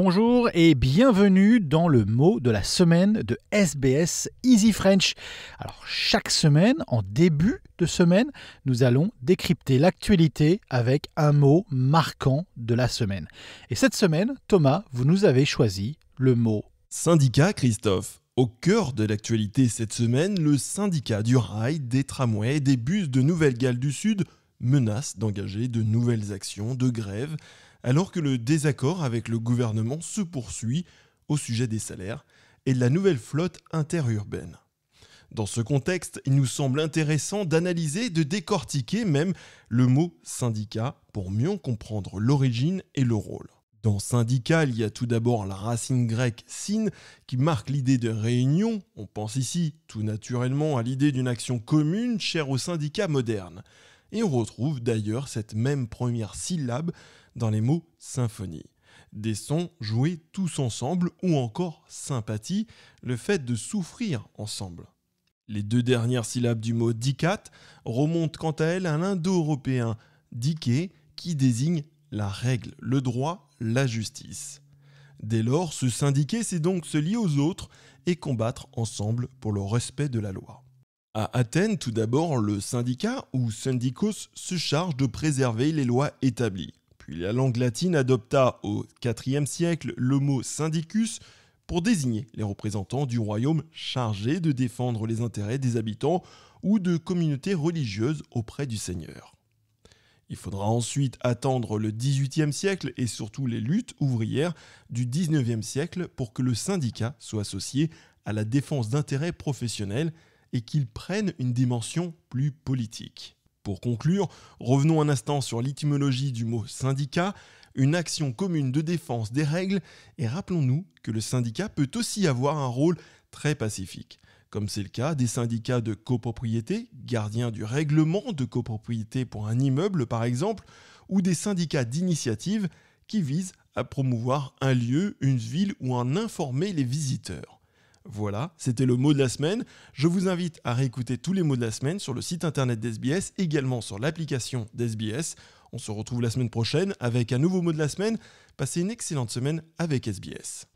Bonjour et bienvenue dans le mot de la semaine de SBS Easy French. Alors chaque semaine, en début de semaine, nous allons décrypter l'actualité avec un mot marquant de la semaine. Et cette semaine, Thomas, vous nous avez choisi le mot syndicat, Christophe. Au cœur de l'actualité cette semaine, le syndicat du rail, des tramways et des bus de Nouvelle-Galles du Sud menace d'engager de nouvelles actions de grève alors que le désaccord avec le gouvernement se poursuit au sujet des salaires et de la nouvelle flotte interurbaine. Dans ce contexte, il nous semble intéressant d'analyser, de décortiquer même le mot syndicat pour mieux comprendre l'origine et le rôle. Dans syndicat, il y a tout d'abord la racine grecque syn qui marque l'idée de réunion. On pense ici tout naturellement à l'idée d'une action commune chère au syndicat moderne. Et on retrouve d'ailleurs cette même première syllabe dans les mots symphonie. Des sons joués tous ensemble ou encore sympathie, le fait de souffrir ensemble. Les deux dernières syllabes du mot dicat remontent quant à elles à l'indo-européen diké qui désigne la règle, le droit, la justice. Dès lors, se syndiquer, c'est donc se lier aux autres et combattre ensemble pour le respect de la loi. À Athènes, tout d'abord, le syndicat ou syndicos se charge de préserver les lois établies la langue latine adopta au IVe siècle le mot syndicus pour désigner les représentants du royaume chargés de défendre les intérêts des habitants ou de communautés religieuses auprès du seigneur. Il faudra ensuite attendre le XVIIIe siècle et surtout les luttes ouvrières du XIXe siècle pour que le syndicat soit associé à la défense d'intérêts professionnels et qu'il prenne une dimension plus politique pour conclure, revenons un instant sur l'étymologie du mot syndicat, une action commune de défense des règles, et rappelons-nous que le syndicat peut aussi avoir un rôle très pacifique comme c'est le cas des syndicats de copropriété, gardiens du règlement de copropriété pour un immeuble par exemple, ou des syndicats d'initiative qui visent à promouvoir un lieu, une ville ou en informer les visiteurs. Voilà, c'était le mot de la semaine. Je vous invite à réécouter tous les mots de la semaine sur le site internet d'SBS, également sur l'application d'SBS. On se retrouve la semaine prochaine avec un nouveau mot de la semaine. Passez une excellente semaine avec SBS.